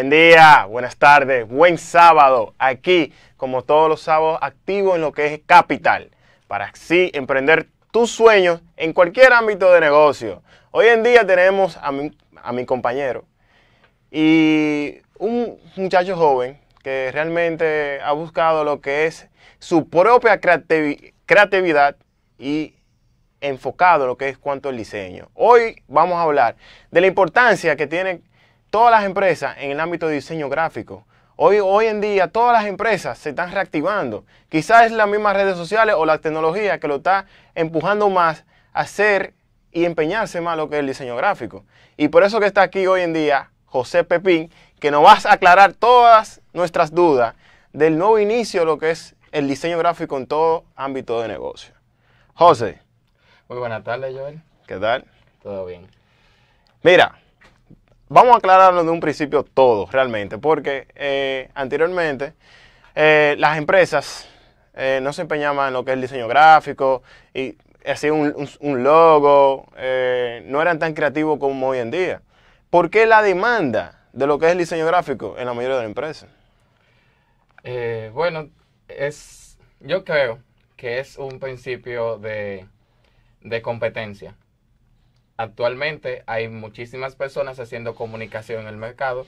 Buen día, buenas tardes, buen sábado. Aquí, como todos los sábados, activo en lo que es Capital, para así emprender tus sueños en cualquier ámbito de negocio. Hoy en día tenemos a mi, compañero y un muchacho joven que realmente ha buscado lo que es su propia creatividad y enfocado lo que es cuanto al diseño. Hoy vamos a hablar de la importancia que tiene todas las empresas en el ámbito de diseño gráfico. Hoy, hoy en día todas las empresas se están reactivando. Quizás es las mismas redes sociales o la tecnología que lo está empujando más a hacer y empeñarse más lo que es el diseño gráfico. Y por eso que está aquí hoy en día José Pepín, que nos va a aclarar todas nuestras dudas del nuevo inicio de lo que es el diseño gráfico en todo ámbito de negocio. José. Muy buenas tardes, Joel. ¿Qué tal? Todo bien. Mira, vamos a aclararlo de un principio todo realmente, porque eh, anteriormente eh, las empresas eh, no se empeñaban en lo que es el diseño gráfico y hacían un, logo, no eran tan creativos como hoy en día. ¿Por qué la demanda de lo que es el diseño gráfico en la mayoría de las empresas? bueno, es, yo creo que es un principio de, de competencia actualmente hay muchísimas personas haciendo comunicación en el mercado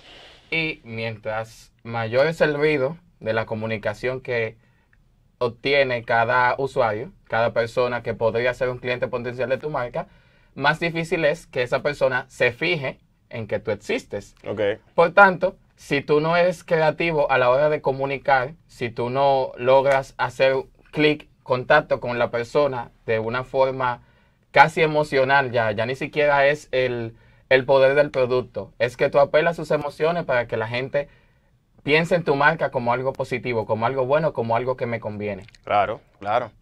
y mientras mayor es el ruido de la comunicación que obtiene cada usuario, cada persona que podría ser un cliente potencial de tu marca, más difícil es que esa persona se fije en que tú existes. Por tanto, si tú no eres creativo a la hora de comunicar, si tú no logras hacer clic, contacto con la persona de una forma casi emocional ya, ya ni siquiera es el, poder del producto, es que tú apelas sus emociones para que la gente piense en tu marca como algo positivo, como algo bueno, como algo que me conviene. Claro, claro.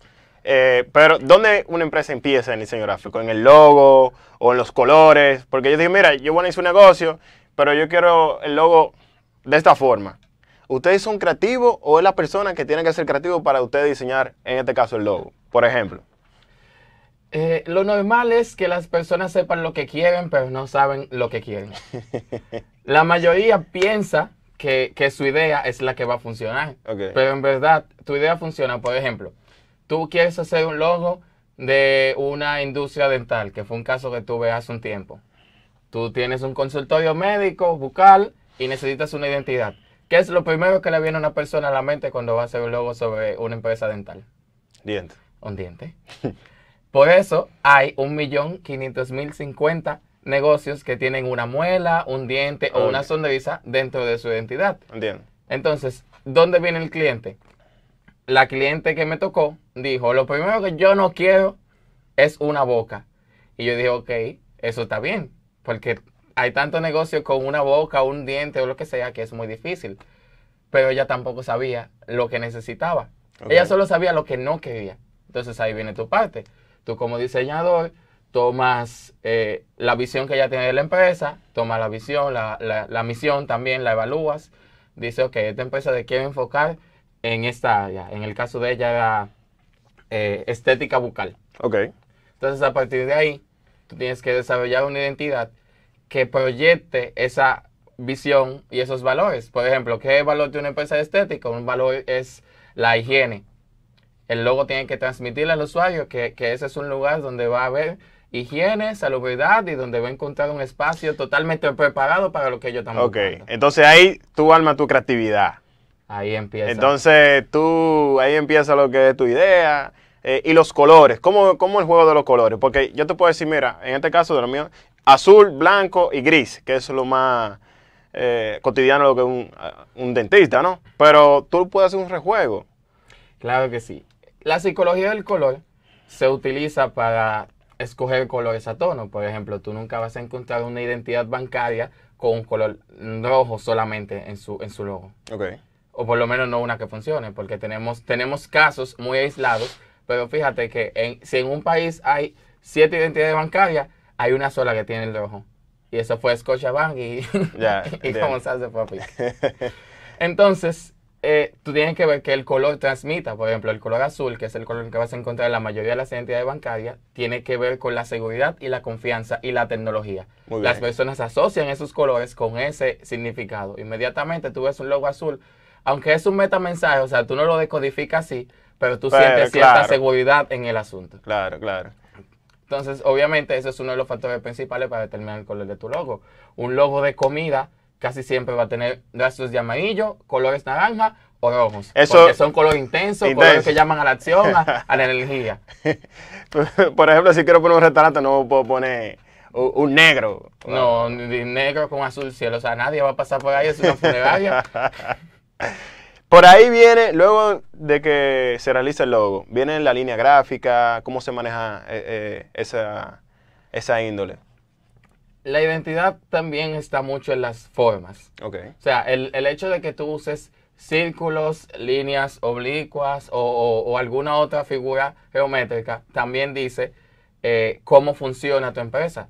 Eh, pero, ¿dónde una empresa empieza en diseño gráfico? ¿En el logo o en los colores? Porque yo digo, mira, yo bueno hice un negocio, pero yo quiero el logo de esta forma. ¿Ustedes son creativos o es la persona que tiene que ser creativo para usted diseñar, en este caso, el logo? Por ejemplo. Eh, lo normal es que las personas sepan lo que quieren, pero no saben lo que quieren. La mayoría piensa que, su idea es la que va a funcionar. Pero en verdad, tu idea funciona. Por ejemplo, tú quieres hacer un logo de una industria dental, que fue un caso que tuve hace un tiempo. Tú tienes un consultorio médico, bucal, y necesitas una identidad. ¿Qué es lo primero que le viene a una persona a la mente cuando va a hacer un logo sobre una empresa dental? Diente. Un diente. Por eso hay 1.500.050 negocios que tienen una muela, un diente o una sonrisa dentro de su identidad. Entiendo. Entonces, ¿dónde viene el cliente? La cliente que me tocó dijo, lo primero que yo no quiero es una boca. Y yo dije, ok, eso está bien, porque hay tantos negocios con una boca, un diente o lo que sea que es muy difícil. Pero ella tampoco sabía lo que necesitaba. Ella solo sabía lo que no quería. Entonces ahí viene tu parte. Tú como diseñador tomas eh, la visión que ya tiene de la empresa, tomas la visión, la, misión también, la evalúas, dices, ok, esta empresa te quiere enfocar en esta área. En el caso de ella era eh, estética bucal. Ok. Entonces, a partir de ahí, tú tienes que desarrollar una identidad que proyecte esa visión y esos valores. Por ejemplo, ¿qué valor tiene una empresa estética? Un valor es la higiene. El logo tiene que transmitirle al usuario que, ese es un lugar donde va a haber higiene, salubridad y donde va a encontrar un espacio totalmente preparado para lo que ellos están Ok, entonces ahí tú alma, tu creatividad. Ahí empieza. Entonces tú, ahí empieza lo que es tu idea. Eh, y los colores, ¿Cómo, ¿Cómo, el juego de los colores? Porque yo te puedo decir, mira, en este caso de lo mío, azul, blanco y gris, que es lo más eh, cotidiano lo que un, un dentista, ¿no? Pero tú puedes hacer un rejuego. Claro que sí. La psicología del color se utiliza para escoger colores a tono. Por ejemplo, tú nunca vas a encontrar una identidad bancaria con un color rojo solamente en su, en su logo. Ok. O por lo menos no una que funcione, porque tenemos, tenemos casos muy aislados, pero fíjate que si en un país hay siete identidades bancarias, hay una sola que tiene el rojo. Y eso fue Scotiabank y, y yeah. se Entonces, eh, tú tienes que ver que el color transmita. Por ejemplo, el color azul, que es el color que vas a encontrar en la mayoría de las entidades bancarias, tiene que ver con la seguridad y la confianza y la tecnología. las personas asocian esos colores con ese significado. Inmediatamente tú ves un logo azul, aunque es un metamensaje, o sea, tú no lo decodificas así, pero tú sientes cierta seguridad en el asunto. Claro, claro. Entonces, obviamente, ese es uno de los factores principales para determinar el color de tu logo. Un logo de comida casi siempre va a tener brazos de amarillo, colores naranja o rojos. porque son colores intensos, colores que llaman a la acción, a, la energía. Por ejemplo, si quiero poner un restaurante, no puedo poner un, negro. No, negro con azul cielo. O sea, nadie va a pasar por ahí, es una funeraria. Por ahí viene, luego de que se realiza el logo, viene la línea gráfica, cómo se maneja eh, eh, esa, esa índole la identidad también está mucho en las formas. O sea, el, el, hecho de que tú uses círculos, líneas oblicuas o, alguna otra figura geométrica también dice eh, cómo funciona tu empresa.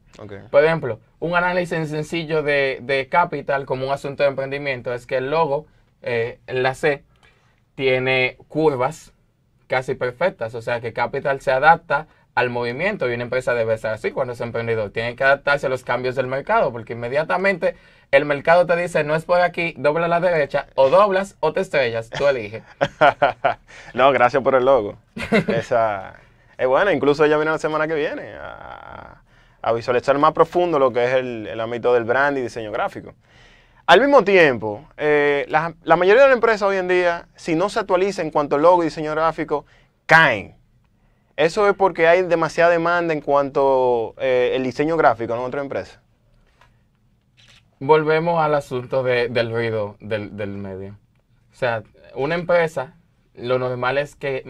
Por ejemplo, un análisis sencillo de, capital como un asunto de emprendimiento es que el logo, eh, la C, tiene curvas casi perfectas. O sea, que capital se adapta al movimiento y una empresa debe ser así cuando es emprendedor. Tiene que adaptarse a los cambios del mercado porque inmediatamente el mercado te dice no es por aquí, dobla a la derecha o doblas o te estrellas, tú eliges. no, gracias por el logo. es eh, bueno, incluso ella viene la semana que viene a, visualizar más profundo lo que es el, ámbito del brand y diseño gráfico. Al mismo tiempo, eh, la, mayoría de las empresas hoy en día, si no se actualiza en cuanto al logo y diseño gráfico, caen eso es porque hay demasiada demanda en cuanto al eh, el diseño gráfico en otra empresa. Volvemos al asunto del ruido del, medio. O sea, una empresa, lo normal es que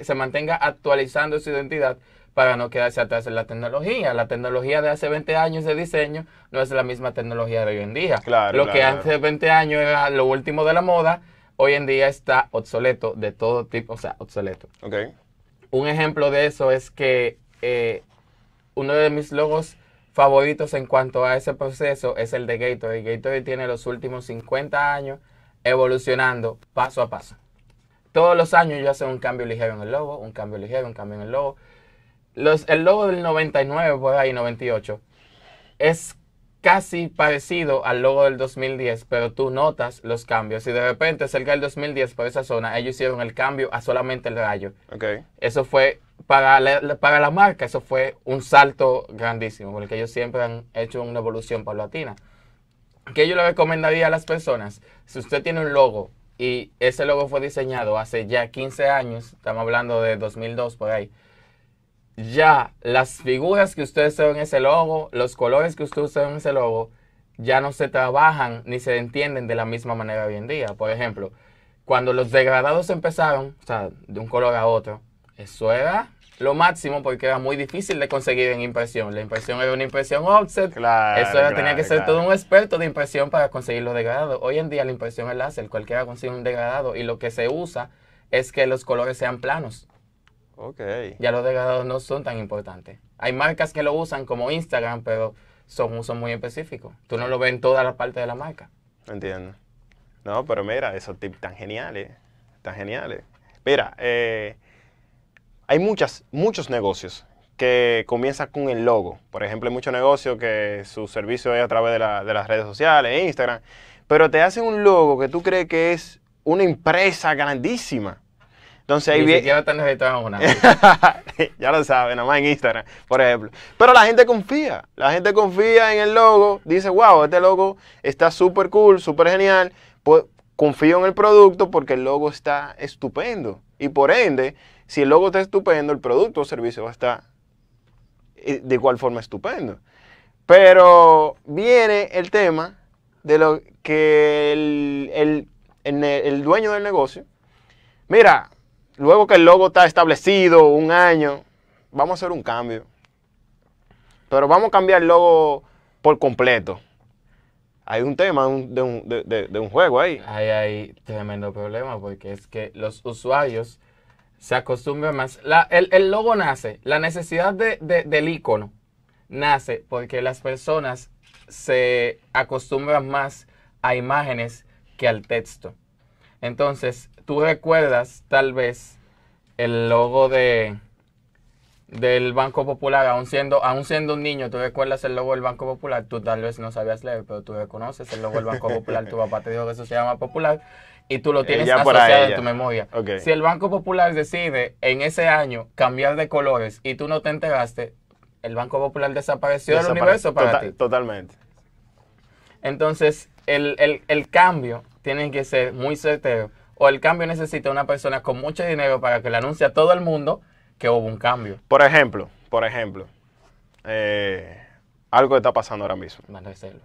se mantenga actualizando su identidad para no quedarse atrás en la tecnología. La tecnología de hace 20 años de diseño no es la misma tecnología de hoy en día. Claro, lo que hace 20 años era lo último de la moda, hoy en día está obsoleto de todo tipo, o sea, obsoleto. Okay. Un ejemplo de eso es que eh, uno de mis logos favoritos en cuanto a ese proceso es el de Gatorade. Gatorade tiene los últimos 50 años evolucionando paso a paso. Todos los años yo hago un cambio ligero en el logo, un cambio ligero, un cambio en el logo. Los, el logo del 99, por ahí 98, es casi parecido al logo del 2010, pero tú notas los cambios. Y de repente, cerca del 2010, por esa zona, ellos hicieron el cambio a solamente el rayo. Okay. Eso fue, para para la marca, eso fue un salto grandísimo, porque ellos siempre han hecho una evolución paulatina. ¿Qué yo le recomendaría a las personas? Si usted tiene un logo y ese logo fue diseñado hace ya 15 años, estamos hablando de 2002 por ahí, ya las figuras que ustedes usó en ese logo, los colores que ustedes usó en ese logo, ya no se trabajan ni se entienden de la misma manera hoy en día. Por ejemplo, cuando los degradados empezaron, o sea, de un color a otro, eso era lo máximo porque era muy difícil de conseguir en impresión. La impresión era una impresión offset. eso tenía que ser todo un experto de impresión para conseguir los degradados. Hoy en día la impresión es láser, cualquiera consigue un degradado y lo que se usa es que los colores sean planos. Okay. Ya los degradados no son tan importantes. Hay marcas que lo usan como Instagram, pero son usos muy específicos. Tú no lo ves en todas las partes de la marca. Entiendo. No, pero mira, esos tips tan geniales, tan geniales. Mira, eh, hay muchas, muchos negocios que comienzan con el logo. Por ejemplo, hay muchos negocios que su servicio es a través de, de las redes sociales, Instagram, pero te hacen un logo que tú crees que es una empresa grandísima entonces ahí viene. ya lo saben, nomás en Instagram, por ejemplo. Pero la gente confía, la gente confía en el logo, dice, wow, este logo está súper cool, súper genial, pues confío en el producto porque el logo está estupendo. Y por ende, si el logo está estupendo, el producto o servicio va a estar eh, de igual forma estupendo. Pero viene el tema de lo que el, el dueño del negocio, mira, luego que el logo está establecido un año, vamos a hacer un cambio. Pero vamos a cambiar el logo por completo. Hay un tema de, un, juego ahí. Ahí hay tremendo problema porque es que los usuarios se acostumbran más. el, el, logo nace, la necesidad del icono nace porque las personas se acostumbran más a imágenes que al texto. Entonces, tú recuerdas tal vez el logo de del Banco Popular, aún siendo, aún siendo un niño, tú recuerdas el logo del Banco Popular, tú tal vez no sabías leer, pero tú reconoces el logo del Banco Popular, tu papá te dijo que eso se llama Popular y tú lo eh, tienes asociado en tu memoria. Si el Banco Popular decide en ese año cambiar de colores y tú no te enteraste, el Banco Popular desapareció del universo para tota- ti. Totalmente. Entonces, el, el cambio tiene que ser muy certero o el cambio necesita una persona con mucho dinero para que le anuncie a todo el mundo que hubo un cambio. Por ejemplo, por ejemplo, eh, algo está pasando ahora mismo. a reserva.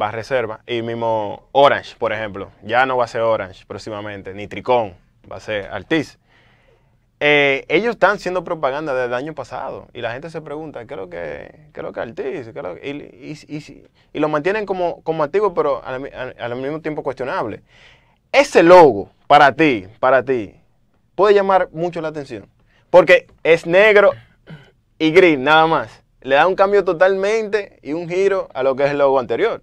Va a reserva. Y mismo Orange, por ejemplo. Ya no va a ser Orange próximamente, ni Tricón, va a ser Artis. Eh, ellos están haciendo propaganda desde el año pasado y la gente se pregunta, ¿qué es lo que, que Artis? Y, lo mantienen como, como activo, pero al mismo tiempo cuestionable ese logo, para ti, para ti, puede llamar mucho la atención. Porque es negro y gris, nada más. Le da un cambio totalmente y un giro a lo que es el logo anterior.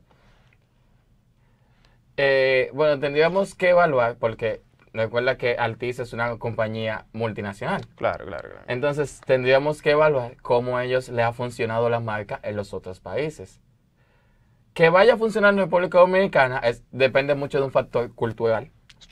Eh, bueno, tendríamos que evaluar, porque recuerda que Altice es una compañía multinacional. Claro, claro, claro. Entonces, tendríamos que evaluar cómo a ellos les ha funcionado la marca en los otros países que vaya a funcionar en República Dominicana es, depende mucho de un factor cultural.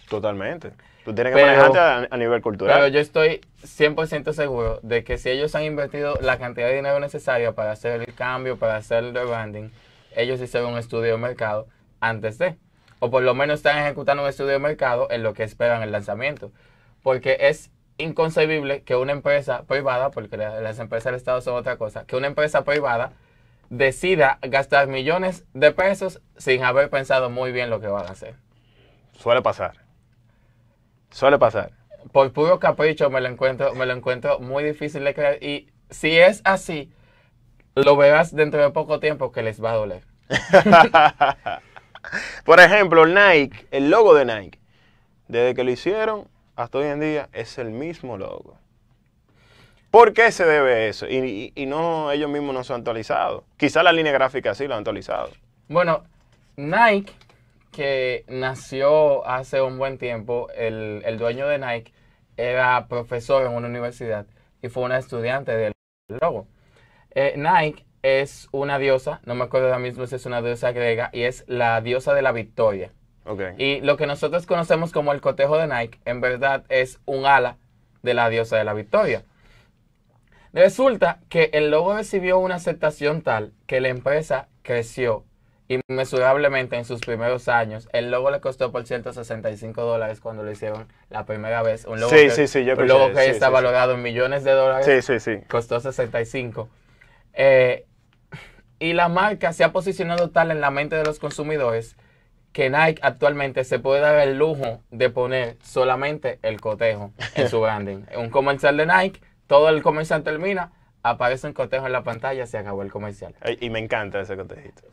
Totalmente. Tú tienes que manejarte a, nivel cultural. Pero yo estoy 100% seguro de que si ellos han invertido la cantidad de dinero necesaria para hacer el cambio, para hacer el branding, ellos hicieron un estudio de mercado antes de. O por lo menos están ejecutando un estudio de mercado en lo que esperan el lanzamiento. Porque es inconcebible que una empresa privada, porque las empresas del Estado son otra cosa, que una empresa privada decida gastar millones de pesos sin haber pensado muy bien lo que van a hacer. Suele pasar. Suele pasar. Por puro capricho me lo encuentro, me lo encuentro muy difícil de creer. Y si es así, lo verás dentro de poco tiempo que les va a doler. Por ejemplo, Nike, el logo de Nike, desde que lo hicieron hasta hoy en día es el mismo logo. ¿Por qué se debe eso? Y, no, ellos mismos no se han actualizado. Quizá la línea gráfica sí la han actualizado. Bueno, Nike, que nació hace un buen tiempo, el, dueño de Nike era profesor en una universidad y fue una estudiante del logo. Eh, Nike es una diosa, no me acuerdo ahora mismo si es una diosa griega, y es la diosa de la victoria. Okay. Y lo que nosotros conocemos como el cotejo de Nike, en verdad es un ala de la diosa de la victoria. Resulta que el logo recibió una aceptación tal que la empresa creció inmesurablemente en sus primeros años. El logo le costó por 165 dólares cuando lo hicieron la primera vez. Un logo que, está valorado en millones de dólares. Sí, sí, sí. Costó 65. Eh, y la marca se ha posicionado tal en la mente de los consumidores que Nike actualmente se puede dar el lujo de poner solamente el cotejo en su branding. Un comercial de Nike todo el comercial termina, aparece un cotejo en la pantalla, se acabó el comercial. Y me encanta ese cotejito.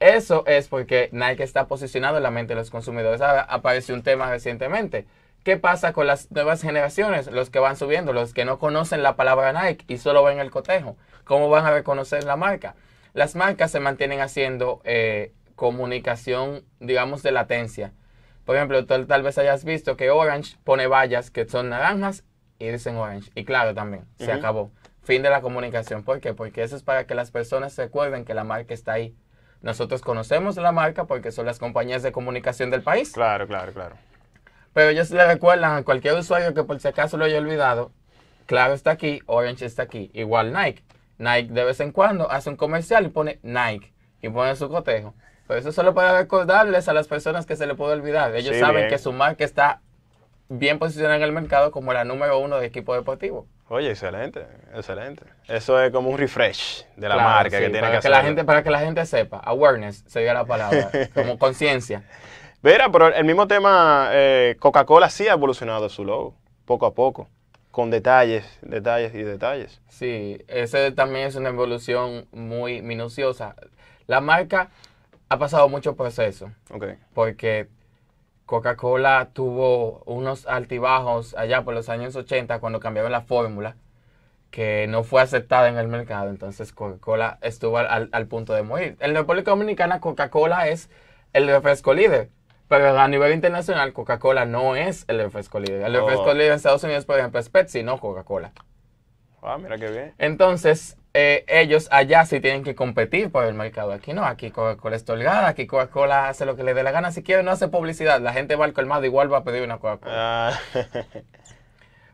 Eso es porque Nike está posicionado en la mente de los consumidores. Ahora apareció un tema recientemente. ¿Qué pasa con las nuevas generaciones? Los que van subiendo, los que no conocen la palabra Nike y solo ven el cotejo. ¿Cómo van a reconocer la marca? Las marcas se mantienen haciendo eh, comunicación, digamos, de latencia. Por ejemplo, tal, tal vez hayas visto que Orange pone vallas que son naranjas y dicen Orange. Y claro, también, se acabó. Fin de la comunicación. ¿Por qué? Porque eso es para que las personas se acuerden que la marca está ahí. Nosotros conocemos la marca porque son las compañías de comunicación del país. Claro, claro, claro. Pero ellos le recuerdan a cualquier usuario que por si acaso lo haya olvidado, claro está aquí, Orange está aquí. Igual Nike. Nike de vez en cuando hace un comercial y pone Nike y pone su cotejo. Pero eso solo para recordarles a las personas que se le puede olvidar. Ellos saben que su marca está bien posicionada en el mercado como la número uno de equipo deportivo. Oye, excelente, excelente. Eso es como un refresh de la marca que tiene que, que hacer. La gente, para que la gente sepa, awareness sería la palabra, como conciencia. Verá, pero el mismo tema, eh, Coca-Cola sí ha evolucionado su logo, poco a poco, con detalles, detalles y detalles. Sí, ese también es una evolución muy minuciosa. La marca ha pasado mucho proceso. Ok. porque Coca-Cola tuvo unos altibajos allá por los años 80 cuando cambiaron la fórmula que no fue aceptada en el mercado, entonces Coca-Cola estuvo al, punto de morir. En la República Dominicana Coca-Cola es el refresco líder, pero a nivel internacional Coca-Cola no es el refresco líder. El oh. refresco líder en Estados Unidos, por ejemplo, es Pepsi, no Coca-Cola. Ah, mira qué bien. Entonces, eh, ellos allá sí tienen que competir por el mercado. Aquí no, aquí Coca-Cola es tolgada, aquí Coca-Cola hace lo que le dé la gana. Si quiere, no hace publicidad. La gente va al colmado, igual va a pedir una Coca-Cola. Ah.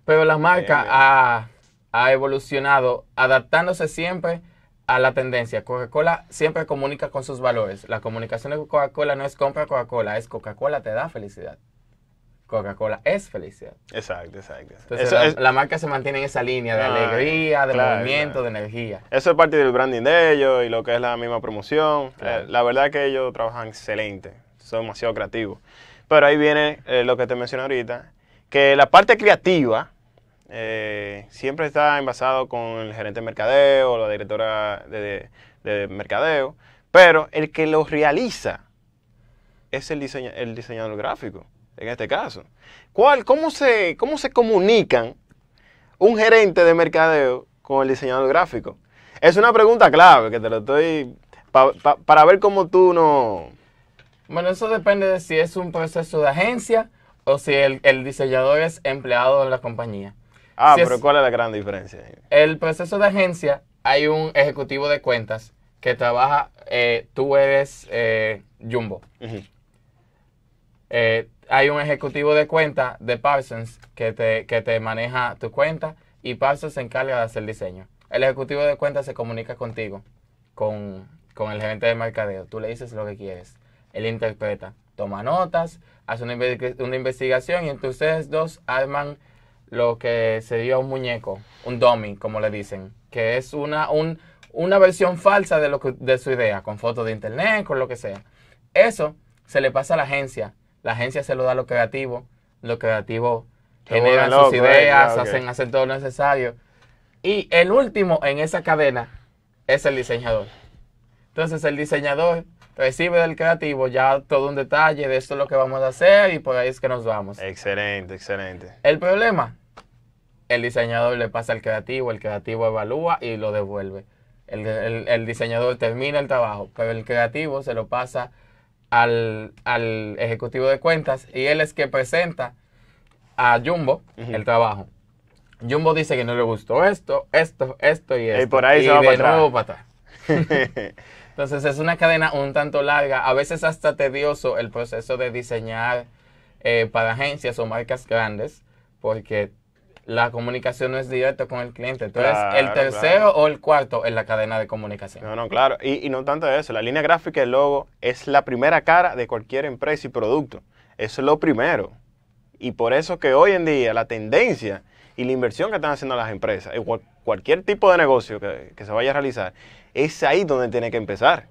Pero la marca ha, evolucionado adaptándose siempre a la tendencia. Coca-Cola siempre comunica con sus valores. La comunicación de Coca-Cola no es compra Coca-Cola, es Coca-Cola te da felicidad. Coca-Cola es felicidad. Exacto, exacto. la, marca se mantiene en esa línea de ah, alegría, de movimiento, de energía. Eso es parte del branding de ellos y lo que es la misma promoción. Eh, la verdad que ellos trabajan excelente, son demasiado creativos. Pero ahí viene eh, lo que te mencioné ahorita, que la parte creativa eh, siempre está envasado con el gerente de mercadeo, la directora de, mercadeo, pero el que lo realiza es el, el diseñador gráfico en este caso. ¿Cuál, cómo, se, ¿Cómo se comunican un gerente de mercadeo con el diseñador gráfico? Es una pregunta clave que te lo estoy. para ver cómo tú no. Bueno, eso depende de si es un proceso de agencia o si el, diseñador es empleado de la compañía. Ah, pero ¿cuál es la gran diferencia? El proceso de agencia, hay un ejecutivo de cuentas que trabaja, eh, tú eres eh, Jumbo hay un ejecutivo de cuenta de Parsons que te, maneja tu cuenta y Parsons se encarga de hacer el diseño. El ejecutivo de cuenta se comunica contigo, con, el gerente de mercadeo. Tú le dices lo que quieres. Él interpreta, toma notas, hace una, investigación y entonces dos arman lo que se sería un muñeco, un dummy, como le dicen, que es una, una versión falsa de, lo de su idea, con fotos de internet, con lo que sea. Eso se le pasa a la agencia la agencia se lo da a los creativos, los creativos generan sus eh, ideas, hacen, todo lo necesario. Y el último en esa cadena es el diseñador. Entonces el diseñador recibe del creativo ya todo un detalle de esto es lo que vamos a hacer y por ahí es que nos vamos. Excelente, excelente. El problema, el diseñador le pasa al creativo, el creativo evalúa y lo devuelve. el diseñador termina el trabajo, pero el creativo se lo pasa al, ejecutivo de cuentas y él es que presenta a Jumbo el trabajo. Jumbo dice que no le gustó esto, esto, esto y esto. Y por ahí de Entonces es una cadena un tanto larga, a veces hasta tedioso el proceso de diseñar eh, para agencias o marcas grandes, porque la comunicación no es directa con el cliente. entonces el tercero o el cuarto en la cadena de comunicación. No, no, claro. Y, no tanto eso, la línea gráfica y el logo es la primera cara de cualquier empresa y producto. Eso es lo primero. Y por eso que hoy en día la tendencia y la inversión que están haciendo las empresas, cualquier tipo de negocio que, se vaya a realizar, es ahí donde tiene que empezar.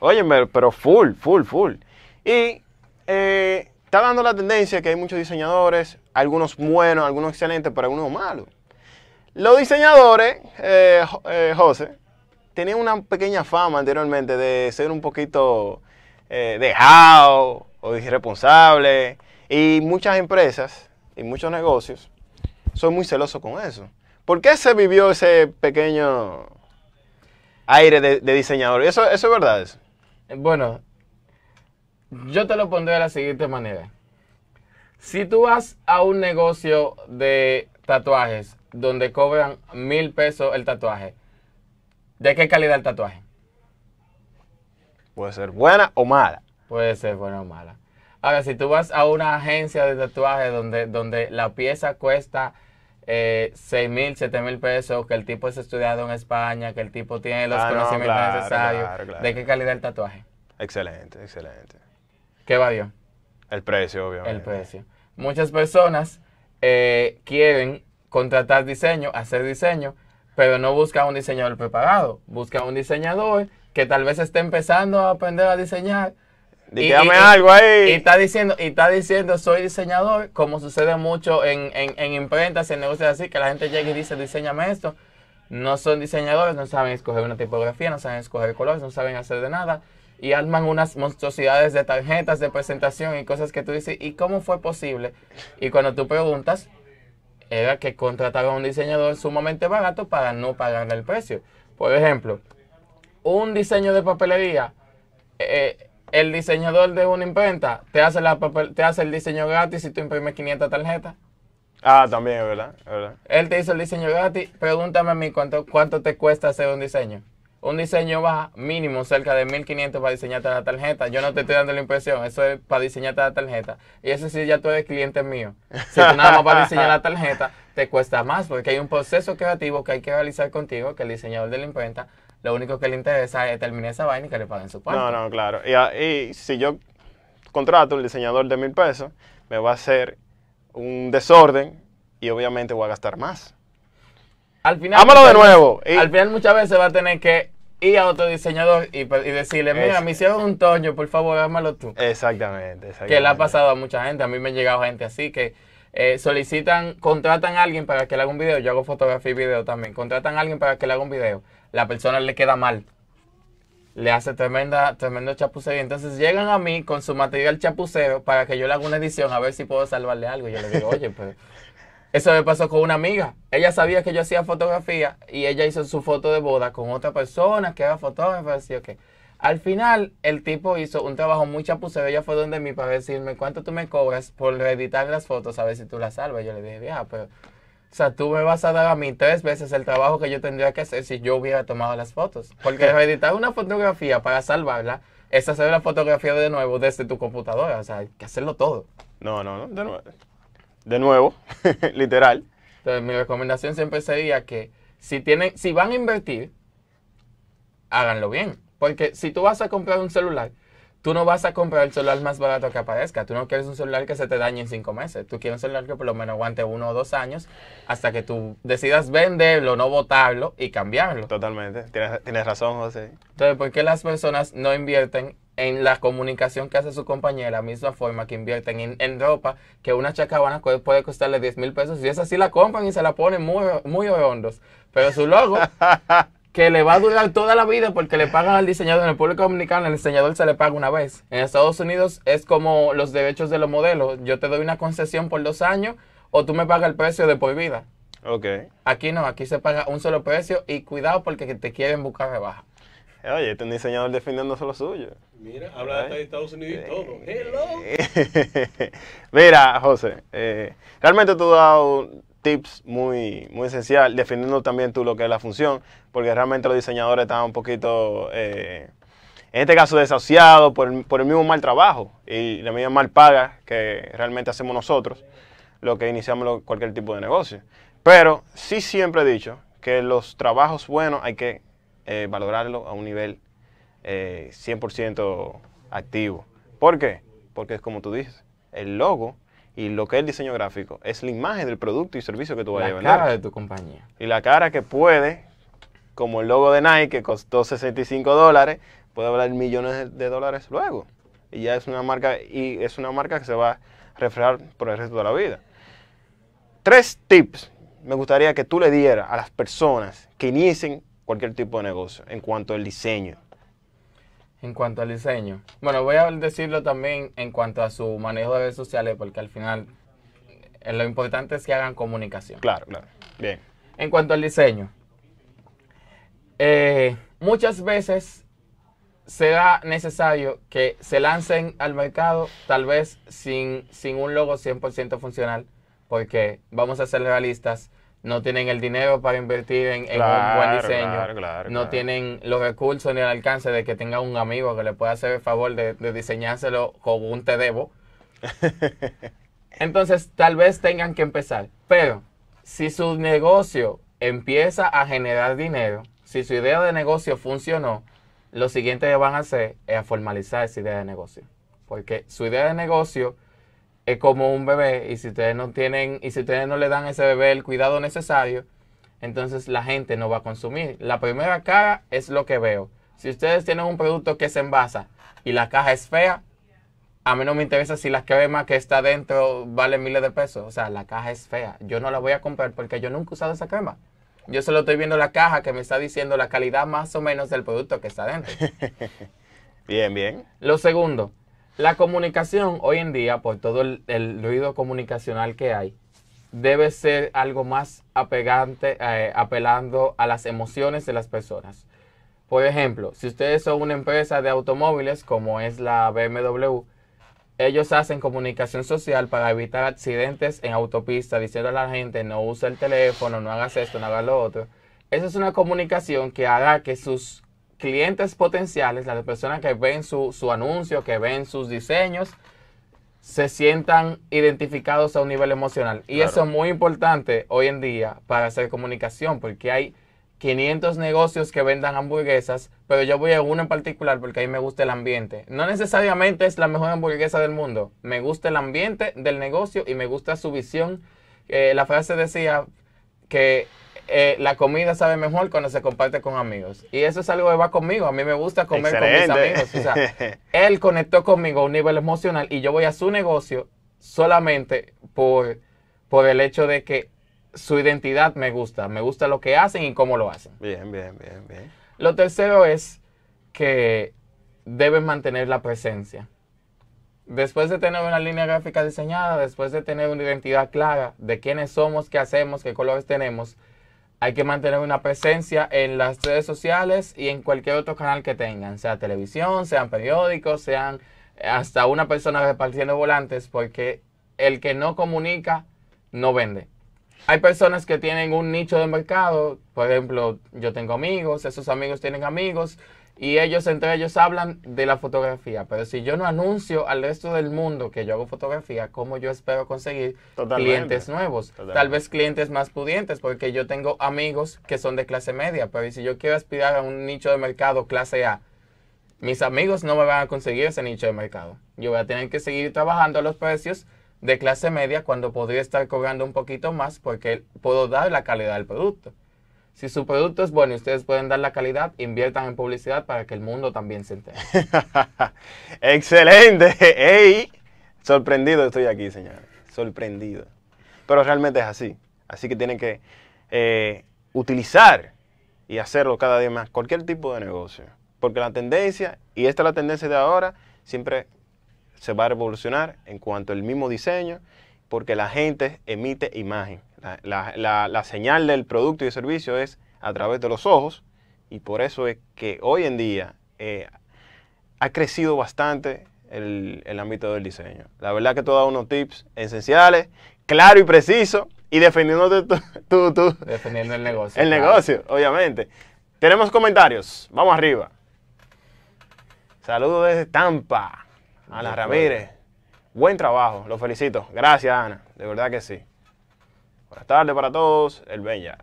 Óyeme, pero full, full, full. Y eh, está dando la tendencia que hay muchos diseñadores, algunos buenos, algunos excelentes, pero algunos malos. Los diseñadores, eh, eh, José, tenían una pequeña fama anteriormente de ser un poquito eh, dejado o irresponsable. Y muchas empresas y muchos negocios son muy celosos con eso. ¿Por qué se vivió ese pequeño aire de, diseñador? ¿Eso, ¿Eso es verdad? Eso? Bueno, yo te lo pondré de la siguiente manera si tú vas a un negocio de tatuajes donde cobran mil pesos el tatuaje, ¿de qué calidad el tatuaje? Puede ser buena o mala. Puede ser buena o mala. Ahora, si tú vas a una agencia de tatuaje donde, donde la pieza cuesta eh, seis mil, siete mil pesos, que el tipo es estudiado en España, que el tipo tiene los ah, conocimientos necesarios, ¿de qué calidad el tatuaje? Excelente, excelente. ¿Qué va Dios? El precio, obviamente. El precio. Muchas personas eh, quieren contratar diseño, hacer diseño, pero no buscan un diseñador preparado. Buscan un diseñador que tal vez esté empezando a aprender a diseñar. Dígame algo ahí. Y está diciendo, y está diciendo, soy diseñador, como sucede mucho en, en, en imprentas, en negocios así, que la gente llega y dice, diseñame esto. No son diseñadores, no saben escoger una tipografía, no saben escoger colores, no saben hacer de nada y arman unas monstruosidades de tarjetas de presentación y cosas que tú dices, ¿y cómo fue posible? Y cuando tú preguntas, era que contrataron a un diseñador sumamente barato para no pagarle el precio. Por ejemplo, un diseño de papelería, eh, el diseñador de una imprenta te hace, la te hace el diseño gratis si tú imprimes 500 tarjetas. Ah, también, ¿verdad? Él te hizo el diseño gratis. Pregúntame a mí cuánto, cuánto te cuesta hacer un diseño un diseño va mínimo cerca de 1500 para diseñarte la tarjeta. Yo no te estoy dando la impresión, eso es para diseñarte la tarjeta. Y eso sí, ya tú eres cliente mío. Si tú nada más para diseñar la tarjeta, te cuesta más porque hay un proceso creativo que hay que realizar contigo, que el diseñador de la imprenta, lo único que le interesa es terminar esa vaina y que le paguen su parte. No, no, claro. Y, si yo contrato un diseñador de mil pesos, me va a hacer un desorden y obviamente voy a gastar más al final. de nuevo. Al final muchas veces va a tener que ir a otro diseñador y, decirle, mira, me hicieron un toño, por favor, hámalo tú. Exactamente, exactamente. Que le ha pasado a mucha gente. A mí me ha llegado gente así que eh, solicitan, contratan a alguien para que le haga un video. Yo hago fotografía y video también. Contratan a alguien para que le haga un video. La persona le queda mal. Le hace tremenda, tremendo chapucería. Entonces llegan a mí con su material chapucero para que yo le haga una edición a ver si puedo salvarle algo. Yo le digo, oye, pero eso me pasó con una amiga. Ella sabía que yo hacía fotografía y ella hizo su foto de boda con otra persona que era fotógrafa. Así que al final, el tipo hizo un trabajo muy chapucero. Ella fue donde mí para decirme cuánto tú me cobras por reeditar las fotos, a ver si tú las salvas. Yo le dije, vieja, pero. O sea, tú me vas a dar a mí tres veces el trabajo que yo tendría que hacer si yo hubiera tomado las fotos. Porque reeditar una fotografía para salvarla es hacer la fotografía de nuevo desde tu computadora. O sea, hay que hacerlo todo. No, no, no. De nuevo de nuevo, literal. Entonces, mi recomendación siempre sería que si, tienen, si van a invertir, háganlo bien. Porque si tú vas a comprar un celular, tú no vas a comprar el celular más barato que aparezca. Tú no quieres un celular que se te dañe en cinco meses. Tú quieres un celular que por lo menos aguante uno o dos años hasta que tú decidas venderlo, no botarlo y cambiarlo. Totalmente. Tienes, tienes razón, José. Entonces, ¿por qué las personas no invierten en la comunicación que hace su compañera, de la misma forma que invierten en, ropa, que una chacabana puede costarle 10 mil pesos y esa sí la compran y se la ponen muy, muy Pero su logo, que le va a durar toda la vida porque le pagan al diseñador en el público dominicano, el diseñador se le paga una vez. En Estados Unidos es como los derechos de los modelos. Yo te doy una concesión por dos años o tú me pagas el precio de por vida. Ok. Aquí no, aquí se paga un solo precio y cuidado porque te quieren buscar rebaja. Eh, oye, este diseñador defendiendo solo suyo. Mira, habla de Estados Unidos y eh. todo. Hello. Mira, José, eh, realmente tú has dado tips muy, muy esencial, definiendo también tú lo que es la función, porque realmente los diseñadores están un poquito, eh, en este caso, desahuciados por, el mismo mal trabajo y la misma mal paga que realmente hacemos nosotros, lo que iniciamos cualquier tipo de negocio. Pero sí siempre he dicho que los trabajos buenos hay que eh, valorarlos a un nivel 100% eh, activo. ¿Por qué? Porque es como tú dices, el logo y lo que es el diseño gráfico es la imagen del producto y servicio que tú vas a vender. La cara de tu compañía. Y la cara que puede, como el logo de Nike que costó 65 dólares, puede valer millones de dólares luego. Y ya es una marca y es una marca que se va a reflejar por el resto de la vida. Tres tips me gustaría que tú le dieras a las personas que inicien cualquier tipo de negocio en cuanto al diseño en cuanto al diseño. Bueno, voy a decirlo también en cuanto a su manejo de redes sociales, porque al final eh, lo importante es que hagan comunicación. Claro, claro. Bien. En cuanto al diseño, eh, muchas veces será necesario que se lancen al mercado, tal vez sin, sin un logo 100% funcional, porque vamos a ser realistas, no tienen el dinero para invertir en, un buen diseño, no tienen los recursos ni el alcance de que tenga un amigo que le pueda hacer el favor de, diseñárselo como un te debo. Entonces, tal vez tengan que empezar. Pero si su negocio empieza a generar dinero, si su idea de negocio funcionó, lo siguiente que van a hacer es formalizar esa idea de negocio. Porque su idea de negocio es como un bebé y si ustedes no tienen y si ustedes no le dan a ese bebé el cuidado necesario, entonces la gente no va a consumir. La primera cara es lo que veo. Si ustedes tienen un producto que se envasa y la caja es fea, a mí no me interesa si la crema que está dentro vale miles de pesos. O sea, la caja es fea. Yo no la voy a comprar porque yo nunca he usado esa crema. Yo solo estoy viendo la caja que me está diciendo la calidad más o menos del producto que está dentro. bien, bien. Lo segundo, la comunicación hoy en día, por todo el, ruido comunicacional que hay, debe ser algo más apegante, eh, apelando a las emociones de las personas. Por ejemplo, si ustedes son una empresa de automóviles como es la BMW, ellos hacen comunicación social para evitar accidentes en autopista, diciendo a la gente no usa el teléfono, no hagas esto, no hagas lo otro. Esa es una comunicación que hará que sus clientes potenciales, las personas que ven su, su anuncio, que ven sus diseños, se sientan identificados a un nivel emocional. Y eso es muy importante hoy en día para hacer comunicación, porque hay 500 negocios que vendan hamburguesas, pero yo voy a uno en particular porque ahí me gusta el ambiente. No necesariamente es la mejor hamburguesa del mundo, me gusta el ambiente del negocio y me gusta su visión. Eh, la frase decía que eh, la comida sabe mejor cuando se comparte con amigos. Y eso es algo que va conmigo. A mí me gusta comer con mis amigos. O sea, él conectó conmigo a un nivel emocional y yo voy a su negocio solamente por, por el hecho de que su identidad me gusta. Me gusta lo que hacen y cómo lo hacen. Bien, bien, bien, bien. Lo tercero es que deben mantener la presencia. Después de tener una línea gráfica diseñada, después de tener una identidad clara de quiénes somos, qué hacemos, qué colores tenemos, hay que mantener una presencia en las redes sociales y en cualquier otro canal que tengan, sea televisión, sean periódicos, sean eh, hasta una persona repartiendo volantes, porque el que no comunica no vende. Hay personas que tienen un nicho de mercado, por ejemplo, yo tengo amigos, esos amigos tienen amigos, y ellos entre ellos hablan de la fotografía. Pero si yo no anuncio al resto del mundo que yo hago fotografía, ¿cómo yo espero conseguir clientes nuevos? Tal vez clientes más pudientes, porque yo tengo amigos que son de clase media, pero si yo quiero aspirar a un nicho de mercado clase A, mis amigos no me van a conseguir ese nicho de mercado. Yo voy a tener que seguir trabajando a los precios de clase media cuando podría estar cobrando un poquito más porque puedo dar la calidad del producto. Si su producto es bueno y ustedes pueden dar la calidad, inviertan en publicidad para que el mundo también se entere. Excelente. ¡Ey! Sorprendido estoy aquí, señor. Sorprendido. Pero realmente es así. Así que tienen que eh, utilizar y hacerlo cada día más cualquier tipo de negocio. Porque la tendencia, y esta es la tendencia de ahora, siempre se va a revolucionar en cuanto al mismo diseño, porque la gente emite imagen. La, señal del producto y servicio es a través de los ojos y por eso es que hoy en día eh, ha crecido bastante el, ámbito del diseño. La verdad que tú has unos tips esenciales, claro y preciso y defendiéndote tú. Defendiendo el negocio. El negocio, obviamente. Tenemos comentarios, vamos arriba. Saludos desde Tampa, Ana Ramírez. Buen trabajo, lo felicito. Gracias Ana, de verdad que sí. Buenas tardes para todos. El Bella.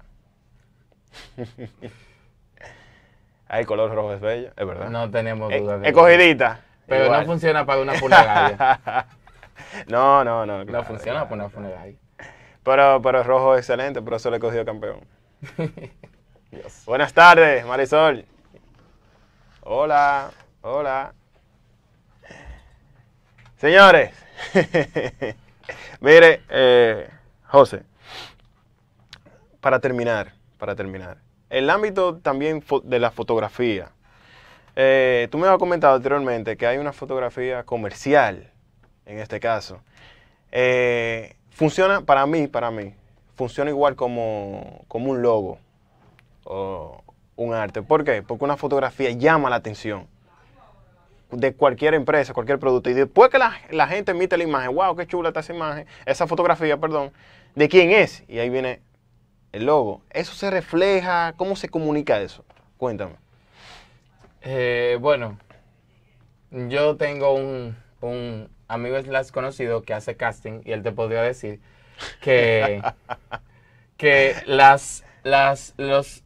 El color rojo es bello, es verdad. No tenemos dudas. Es cogidita. Pero no funciona para una funeraria. no, no, no. no funciona para una funeraria. Pero, pero el rojo es excelente, por eso le he cogido campeón. Buenas tardes, Marisol. Hola, hola. Señores, mire, eh, José para terminar, para terminar, el ámbito también de la fotografía. Eh, tú me has comentado anteriormente que hay una fotografía comercial, en este caso. Eh, funciona para mí, para mí, funciona igual como, un logo o un arte. ¿Por qué? Porque una fotografía llama la atención de cualquier empresa, cualquier producto. Y después que la, la gente emite la imagen, wow, qué chula está esa imagen, esa fotografía, perdón, de quién es. Y ahí viene el logo, ¿eso se refleja? ¿Cómo se comunica eso? Cuéntame. Eh, bueno, yo tengo un, amigo amigo las conocido que hace casting y él te podría decir que, que las, las,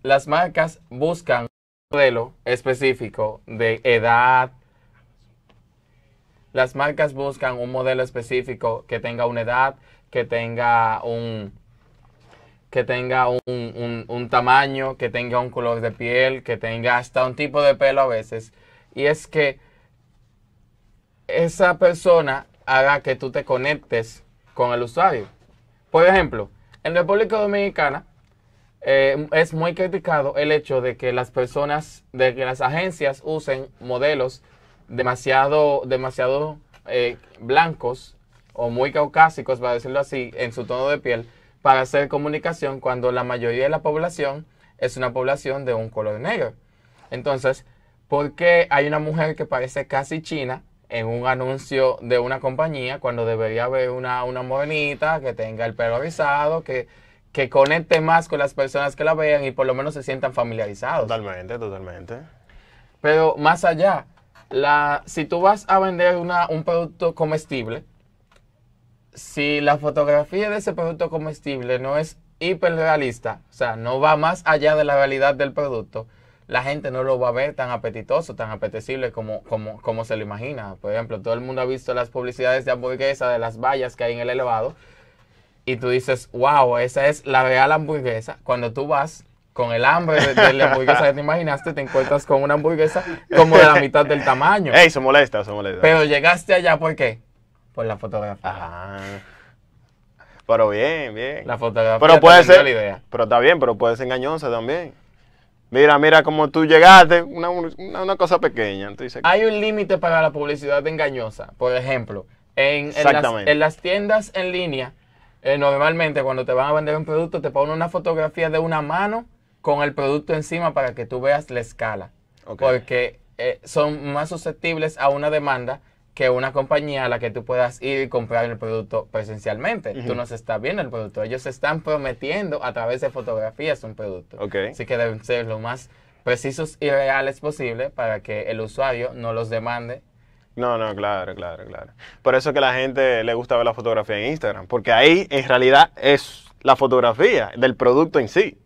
las marcas buscan un modelo específico de edad. Las marcas buscan un modelo específico que tenga una edad, que tenga un, que tenga un, tamaño, que tenga un color de piel, que tenga hasta un tipo de pelo a veces. Y es que esa persona haga que tú te conectes con el usuario. Por ejemplo, en República Dominicana eh, es muy criticado el hecho de que las personas, de que las agencias usen modelos demasiado, demasiado eh, blancos o muy caucásicos, para decirlo así, en su tono de piel para hacer comunicación cuando la mayoría de la población es una población de un color negro. Entonces, ¿por qué hay una mujer que parece casi china en un anuncio de una compañía cuando debería haber una, una morenita que tenga el pelo avisado, que, que conecte más con las personas que la vean y por lo menos se sientan familiarizados? Totalmente, totalmente. Pero más allá, la, si tú vas a vender un producto comestible, si la fotografía de ese producto comestible no es hiperrealista, o sea, no va más allá de la realidad del producto, la gente no lo va a ver tan apetitoso, tan apetecible como, como, se lo imagina. Por ejemplo, todo el mundo ha visto las publicidades de hamburguesa, de las vallas que hay en el elevado, y tú dices, wow, esa es la real hamburguesa. Cuando tú vas con el hambre de, la hamburguesa que te imaginaste, te encuentras con una hamburguesa como de la mitad del tamaño. ¡Ey, se molesta, se molesta! Pero llegaste allá, ¿por qué? la fotografía. Ajá. Pero bien, bien. La fotografía. Pero puede ser. La idea. Pero está bien, pero puede ser engañosa también. Mira, mira cómo tú llegaste, una, una, cosa pequeña. Hay un límite para la publicidad engañosa. Por ejemplo, en, en, las, tiendas en línea, eh, normalmente cuando te van a vender un producto, te ponen una fotografía de una mano con el producto encima para que tú veas la escala. Porque eh, son más susceptibles a una demanda que una compañía a la que tú puedas ir y comprar el producto presencialmente. Tú no se estás viendo el producto. Ellos se están prometiendo a través de fotografías un producto. Así que deben ser lo más precisos y reales posible para que el usuario no los demande. No, no, claro, claro, claro. Por eso que la gente le gusta ver la fotografía en Instagram, porque ahí en realidad es la fotografía del producto en sí.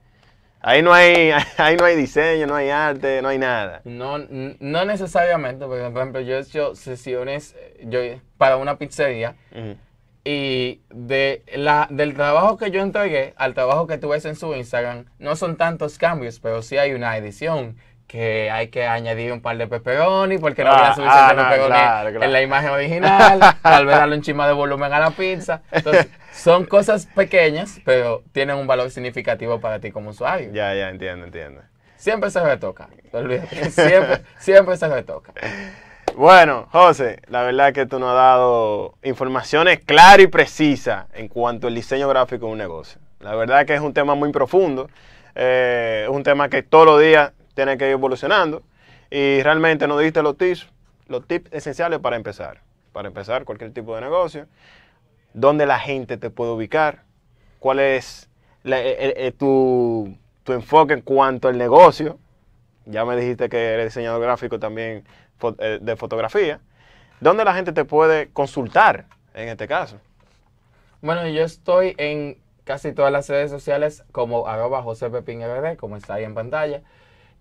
Ahí no hay, ahí no hay diseño, no hay arte, no hay nada. No, no necesariamente, porque por ejemplo yo he hecho sesiones eh, para una pizzería y de la, del trabajo que yo entregué al trabajo que tú ves en su Instagram, no son tantos cambios, pero sí hay una edición que hay que añadir un par de pepperoni porque no había ah, suficiente ah, pepperoni en la imagen original, tal vez darle un chima de volumen a la pizza. Entonces, son cosas pequeñas, pero tienen un valor significativo para ti como usuario. Ya, ya, entiendo, entiendo. Siempre se retoca, siempre, siempre se toca Bueno, José, la verdad que tú nos has dado informaciones claras y precisas en cuanto al diseño gráfico de un negocio. La verdad que es un tema muy profundo, eh, es un tema que todos los días tienes que ir evolucionando y realmente nos diste los tips, los tips esenciales para empezar, para empezar cualquier tipo de negocio, dónde la gente te puede ubicar, cuál es eh, eh, eh, tu, enfoque en cuanto al negocio. Ya me dijiste que eres diseñador gráfico también de fotografía. ¿Dónde la gente te puede consultar en este caso? Bueno, yo estoy en casi todas las redes sociales como arroba José Pepín como está ahí en pantalla.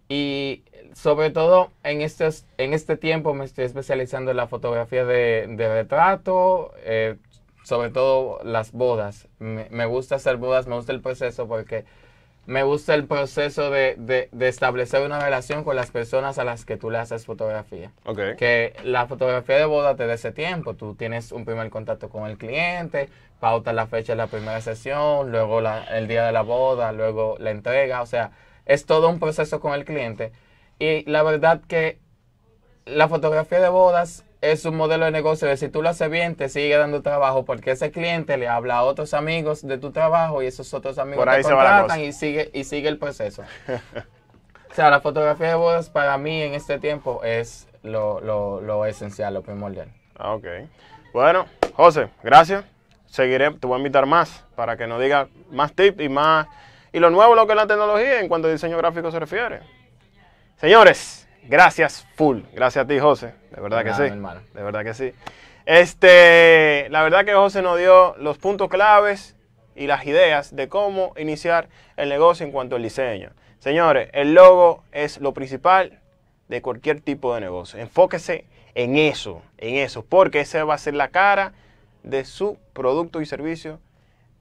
Y sobre todo en este, en este tiempo me estoy especializando en la fotografía de, retrato, eh, sobre todo las bodas. Me, gusta hacer bodas, me gusta el proceso porque me gusta el proceso de, establecer una relación con las personas a las que tú le haces fotografía. Que la fotografía de boda te da ese tiempo. Tú tienes un primer contacto con el cliente, pauta la fecha de la primera sesión, luego el día de la boda, luego la entrega. O sea, es todo un proceso con el cliente. Y la verdad que la fotografía de bodas es un modelo de negocio de si tú lo haces bien te sigue dando trabajo porque ese cliente le habla a otros amigos de tu trabajo y esos otros amigos te contratan y sigue, y sigue el proceso. o sea, la fotografía de bodas para mí en este tiempo es lo, esencial, lo primordial. Ah, ok. Bueno, José, gracias. Seguiré, te voy a invitar más para que nos diga más tips y más y lo nuevo lo que es la tecnología en cuanto a diseño gráfico se refiere. Señores, gracias full. Gracias a ti, José. De verdad que sí. De verdad que sí. Este, la verdad que José nos dio los puntos claves y las ideas de cómo iniciar el negocio en cuanto al diseño. Señores, el logo es lo principal de cualquier tipo de negocio. Enfóquese en eso, en eso, porque esa va a ser la cara de su producto y servicio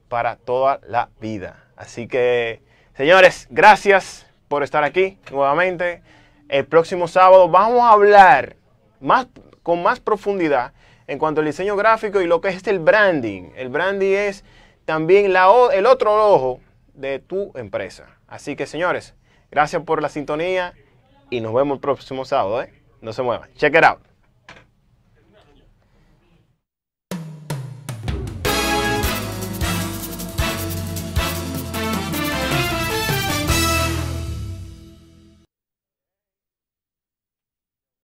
para toda la vida. Así que, señores, gracias por estar aquí nuevamente. El próximo sábado vamos a hablar más, con más profundidad en cuanto al diseño gráfico y lo que es este, el branding. El branding es también el otro ojo de tu empresa. Así que, señores, gracias por la sintonía y nos vemos el próximo sábado. ¿eh? No se muevan. Check it out.